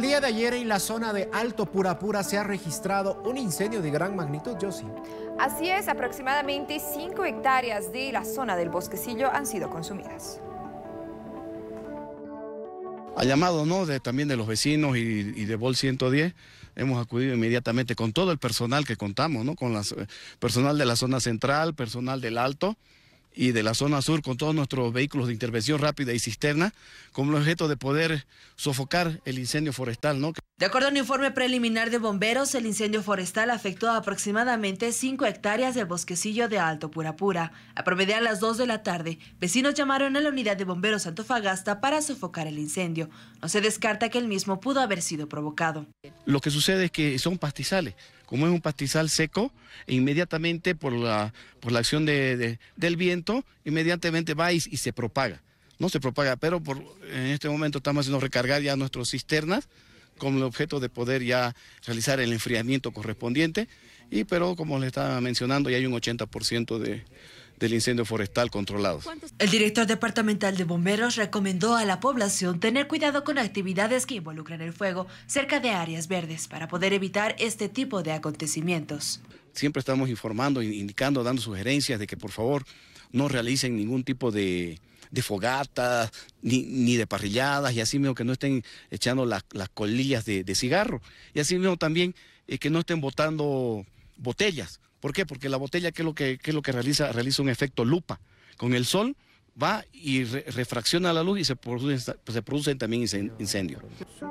El día de ayer en la zona de Alto Purapura se ha registrado un incendio de gran magnitud, Josie. Así es, aproximadamente 5 hectáreas de la zona del bosquecillo han sido consumidas. A llamado ¿no? también de los vecinos y, de Vol 110, hemos acudido inmediatamente con todo el personal que contamos, ¿no? con el eh, personal de la zona central, personal del Alto y de la zona sur con todos nuestros vehículos de intervención rápida y cisterna con el objeto de poder sofocar el incendio forestal. ¿no? De acuerdo a un informe preliminar de bomberos, el incendio forestal afectó aproximadamente 5 hectáreas del bosquecillo de Alto Purapura. A a las 2 de la tarde, vecinos llamaron a la unidad de bomberos Antofagasta para sofocar el incendio. No se descarta que el mismo pudo haber sido provocado. Lo que sucede es que son pastizales, como es un pastizal seco, e inmediatamente por la, por la acción del viento, inmediatamente va y, se propaga. No se propaga, pero por, en este momento estamos haciendo recargar ya nuestras cisternas con el objeto de poder ya realizar el enfriamiento correspondiente. Y pero como les estaba mencionando, ya hay un 80% de, del incendio forestal controlado. El director departamental de bomberos recomendó a la población tener cuidado con actividades que involucran el fuego cerca de áreas verdes para poder evitar este tipo de acontecimientos. Siempre estamos informando, indicando, dando sugerencias de que por favor no realicen ningún tipo de, fogatas, ni, de parrilladas, y así mismo que no estén echando las, colillas de, cigarro, y así mismo también eh, que no estén botando botellas, ¿Por qué? Porque la botella, ¿qué es lo que, es lo que realiza? Realiza un efecto lupa. Con el sol va y refracciona la luz y se se producen también incendios.